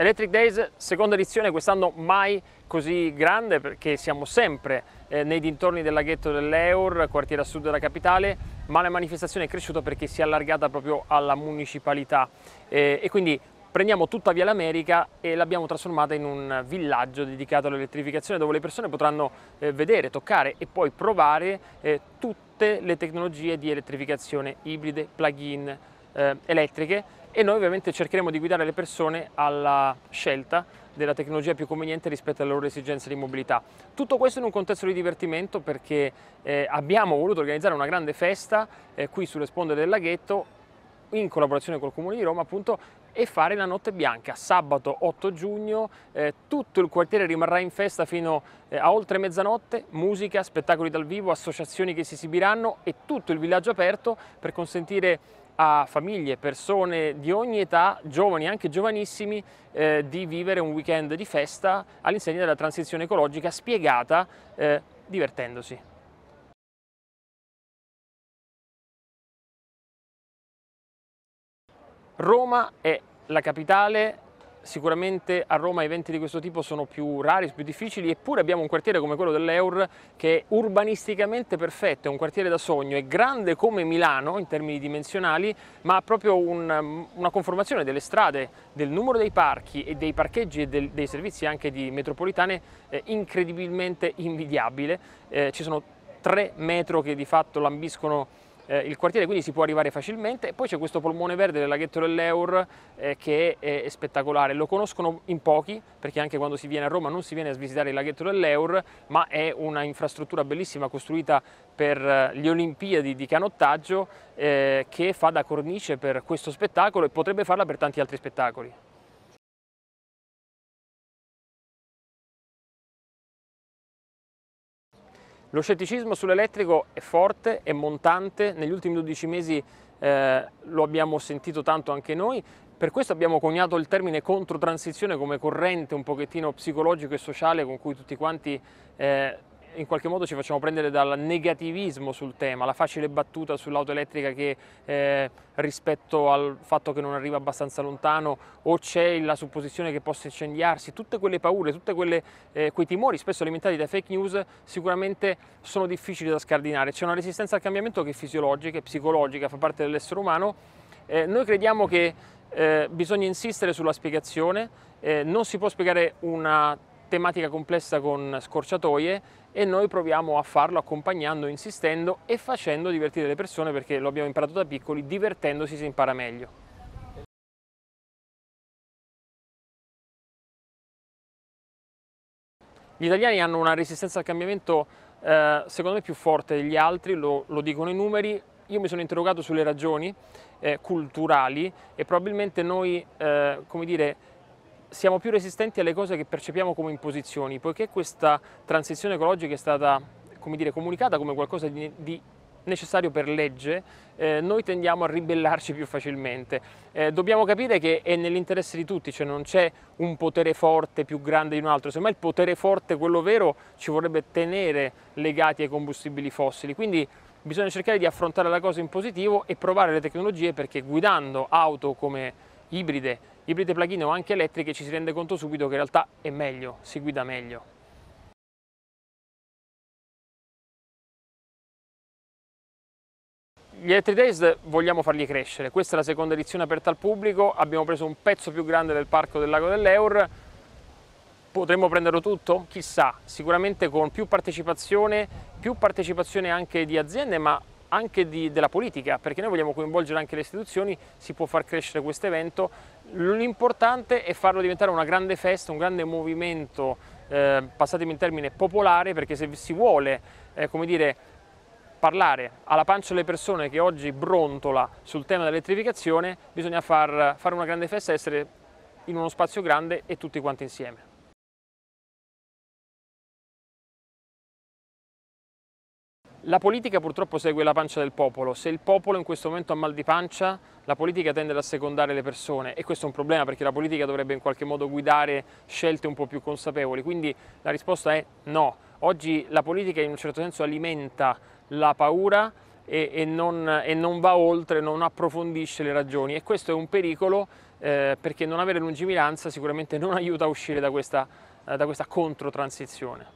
Electric Days, seconda edizione, quest'anno mai così grande perché siamo sempre eh, nei dintorni del laghetto dell'Eur, quartiere a sud della capitale, ma la manifestazione è cresciuta perché si è allargata proprio alla municipalità eh, e quindi prendiamo tutta Via l'America e l'abbiamo trasformata in un villaggio dedicato all'elettrificazione dove le persone potranno eh, vedere, toccare e poi provare eh, tutte le tecnologie di elettrificazione ibride, plug-in, eh, elettriche e noi ovviamente cercheremo di guidare le persone alla scelta della tecnologia più conveniente rispetto alle loro esigenze di mobilità. Tutto questo in un contesto di divertimento perché eh, abbiamo voluto organizzare una grande festa eh, qui sulle sponde del laghetto in collaborazione col Comune di Roma appunto e fare la notte bianca. Sabato 8 giugno eh, tutto il quartiere rimarrà in festa fino eh, a oltre mezzanotte, musica, spettacoli dal vivo, associazioni che si esibiranno e tutto il villaggio aperto per consentire a famiglie, persone di ogni età, giovani anche giovanissimi, eh, di vivere un weekend di festa all'insegna della transizione ecologica spiegata eh, divertendosi. Roma è la capitale Sicuramente a Roma eventi di questo tipo sono più rari, più difficili, eppure abbiamo un quartiere come quello dell'Eur che è urbanisticamente perfetto, è un quartiere da sogno, è grande come Milano in termini dimensionali, ma ha proprio un, mm, una conformazione delle strade, del numero dei parchi e dei parcheggi e del, dei servizi anche di metropolitane eh, incredibilmente invidiabile. Eh, ci sono tre metro che di fatto lambiscono eh, il quartiere quindi si può arrivare facilmente. Poi c'è questo polmone verde del laghetto dell'Eur eh, che è, è, spettacolare, lo conoscono in pochi perché anche quando si viene a Roma non si viene a visitare il laghetto dell'Eur ma è una infrastruttura bellissima costruita per eh, le Olimpiadi di canottaggio eh, che fa da cornice per questo spettacolo e potrebbe farla per tanti altri spettacoli. Lo scetticismo sull'elettrico è forte, è montante, negli ultimi 12 mesi eh, lo abbiamo sentito tanto anche noi, per questo abbiamo coniato il termine controtransizione come corrente un pochettino psicologico e sociale con cui tutti quanti eh, in qualche modo ci facciamo prendere dal negativismo sul tema, la facile battuta sull'auto elettrica che eh, rispetto al fatto che non arriva abbastanza lontano o c'è la supposizione che possa incendiarsi, tutte quelle paure, tutti eh, quei timori spesso alimentati da fake news sicuramente sono difficili da scardinare, c'è una resistenza al cambiamento che è fisiologica è psicologica, fa parte dell'essere umano. Eh, noi crediamo che eh, bisogna insistere sulla spiegazione, eh, non si può spiegare una tematica complessa con scorciatoie e noi proviamo a farlo accompagnando, insistendo e facendo divertire le persone perché lo abbiamo imparato da piccoli, divertendosi si impara meglio. Gli italiani hanno una resistenza al cambiamento eh, secondo me più forte degli altri, lo, lo dicono i numeri, io mi sono interrogato sulle ragioni eh, culturali e probabilmente noi, eh, come dire, siamo più resistenti alle cose che percepiamo come imposizioni, poiché questa transizione ecologica è stata come dire, comunicata come qualcosa di, di necessario per legge, eh, noi tendiamo a ribellarci più facilmente. Eh, dobbiamo capire che è nell'interesse di tutti, cioè non c'è un potere forte più grande di un altro, semmai il potere forte, quello vero, ci vorrebbe tenere legati ai combustibili fossili. Quindi bisogna cercare di affrontare la cosa in positivo e provare le tecnologie perché guidando auto come ibride ibride plug-in o anche elettriche ci si rende conto subito che in realtà è meglio, si guida meglio. Gli Electric Days vogliamo farli crescere, questa è la seconda edizione aperta al pubblico, abbiamo preso un pezzo più grande del parco del lago dell'Eur, potremmo prenderlo tutto? Chissà, sicuramente con più partecipazione, più partecipazione anche di aziende ma anche di, della politica, perché noi vogliamo coinvolgere anche le istituzioni, si può far crescere questo evento L'importante è farlo diventare una grande festa, un grande movimento, eh, passatemi in termine, popolare, perché se si vuole, eh, come dire, parlare alla pancia delle persone che oggi brontola sul tema dell'elettrificazione, bisogna far, fare una grande festa, essere in uno spazio grande e tutti quanti insieme. La politica purtroppo segue la pancia del popolo, se il popolo in questo momento ha mal di pancia la politica tende ad assecondare le persone e questo è un problema perché la politica dovrebbe in qualche modo guidare scelte un po' più consapevoli, quindi la risposta è no. Oggi la politica in un certo senso alimenta la paura e, e, non, e non, va oltre, non approfondisce le ragioni e questo è un pericolo eh, perché non avere lungimiranza sicuramente non aiuta a uscire da questa, eh, da questa controtransizione.